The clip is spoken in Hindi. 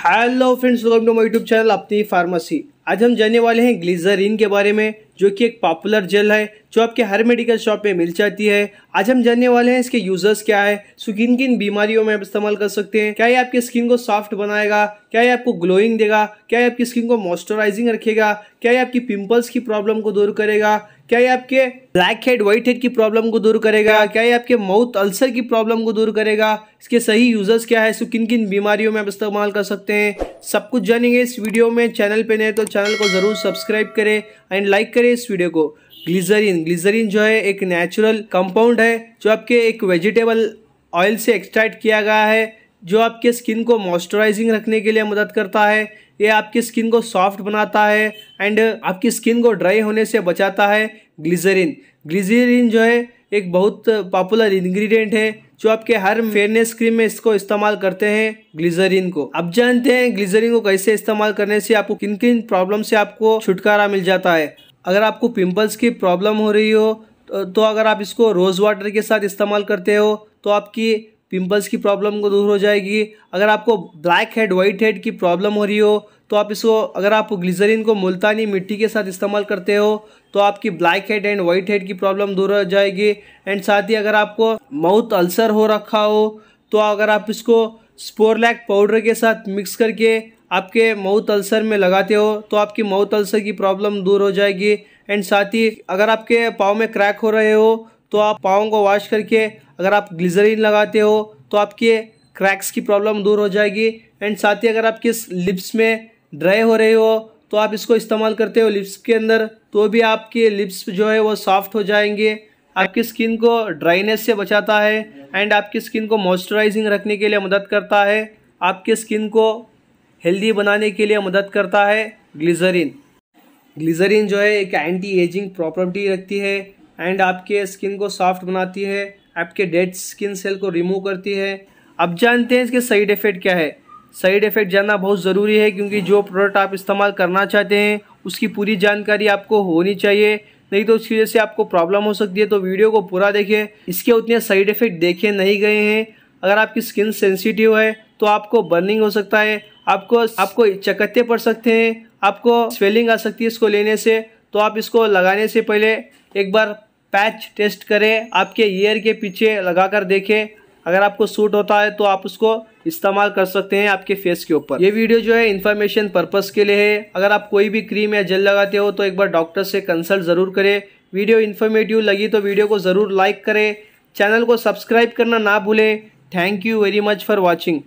hello friends welcome to my YouTube channel अपनी फार्मेसी आज हम जानने वाले हैं ग्लिजरीन के बारे में जो कि एक पॉपुलर जेल है जो आपके हर मेडिकल शॉप में मिल जाती है आज हम जानने वाले हैं इसके यूजर्स क्या है सो किन किन बीमारियों में आप इस्तेमाल कर सकते हैं क्या ये आपकी स्किन को सॉफ्ट बनाएगा क्या ये आपको ग्लोइंग देगा क्या ये आपकी स्किन को मॉइस्चराइजिंग रखेगा क्या ये आपकी पिंपल्स की प्रॉब्लम को दूर करेगा क्या ये आपके ब्लैक हेड व्हाइट हेड की प्रॉब्लम को दूर करेगा क्या ये आपके माउथ अल्सर की प्रॉब्लम को दूर करेगा इसके सही यूजर्स क्या है सो किन किन बीमारियों में आप इस्तेमाल कर सकते हैं सब कुछ जानेंगे इस वीडियो में चैनल पे नहीं तो चैनल को ज़रूर सब्सक्राइब करें एंड लाइक करें इस वीडियो को ग्लिजरीन ग्लिजरीन जो है एक नेचुरल कंपाउंड है जो आपके एक वेजिटेबल ऑयल से एक्सट्रैक्ट किया गया है जो आपके स्किन को मॉइस्चराइजिंग रखने के लिए मदद करता है ये आपकी स्किन को सॉफ्ट बनाता है एंड आपकी स्किन को ड्राई होने से बचाता है ग्लिजरीन ग्लिजरीन जो है एक बहुत पॉपुलर इंग्रेडिएंट है जो आपके हर फेयरनेस क्रीम में इसको इस्तेमाल करते हैं ग्लिजरीन को आप जानते हैं ग्लिजरीन को कैसे इस्तेमाल करने से आपको किन किन प्रॉब्लम से आपको छुटकारा मिल जाता है अगर आपको पिंपल्स की प्रॉब्लम हो रही हो तो, तो अगर आप इसको रोज़ वाटर के साथ इस्तेमाल करते हो तो आपकी पिंपल्स की प्रॉब्लम को दूर हो जाएगी अगर आपको ब्लैक हेड वाइट हेड की प्रॉब्लम हो रही हो तो आप इसको अगर आप ग्लिजरीन को मुल्तानी मिट्टी के साथ इस्तेमाल करते हो तो आपकी blackhead and whitehead की प्रॉब्लम दूर हो जाएगी एंड साथ ही अगर आपको माउथ अल्सर हो रखा हो तो अगर आप इसको स्पोरलैक पाउडर के साथ मिक्स करके आपके माउथ अल्सर में लगाते हो तो आपकी माउथ अल्सर की प्रॉब्लम दूर हो जाएगी एंड साथ ही अगर आपके पाँव में क्रैक हो रहे हो तो आप पाँव को वॉश करके अगर आप ग्लिजरीन लगाते हो तो आपके क्रैक्स की प्रॉब्लम दूर हो जाएगी एंड साथ ही अगर आपके लिप्स में ड्राई हो रही हो तो आप इसको इस्तेमाल करते हो लिप्स के अंदर तो भी आपके लिप्स जो है वो सॉफ्ट हो जाएंगे आपकी स्किन को ड्राइनेस से बचाता है एंड आपकी स्किन को मॉइस्चराइजिंग रखने के लिए मदद करता है आपके स्किन को हेल्दी बनाने के लिए मदद करता है ग्लिजरीन ग्लिजरीन जो है एक एंटी एजिंग प्रॉपर्टी रखती है एंड आपके स्किन को सॉफ्ट बनाती है आपके डेड स्किन सेल को रिमूव करती है अब जानते हैं इसके साइड इफ़ेक्ट क्या है साइड इफ़ेक्ट जानना बहुत ज़रूरी है क्योंकि जो प्रोडक्ट आप इस्तेमाल करना चाहते हैं उसकी पूरी जानकारी आपको होनी चाहिए नहीं तो उसकी वजह से आपको प्रॉब्लम हो सकती है तो वीडियो को पूरा देखें इसके उतने साइड इफ़ेक्ट देखे नहीं गए हैं अगर आपकी स्किन सेंसिटिव है तो आपको बर्निंग हो सकता है आपको आपको चकत्ते पड़ सकते हैं आपको स्वेलिंग आ सकती है इसको लेने से तो आप इसको लगाने से पहले एक बार पैच टेस्ट करें आपके ईयर के पीछे लगा कर देखें अगर आपको सूट होता है तो आप उसको इस्तेमाल कर सकते हैं आपके फेस के ऊपर ये वीडियो जो है इन्फॉर्मेशन पर्पज़ के लिए है अगर आप कोई भी क्रीम या जेल लगाते हो तो एक बार डॉक्टर से कंसल्ट ज़रूर करें वीडियो इन्फॉर्मेटिव लगी तो वीडियो को ज़रूर लाइक करें चैनल को सब्सक्राइब करना ना भूलें thank you very much for watching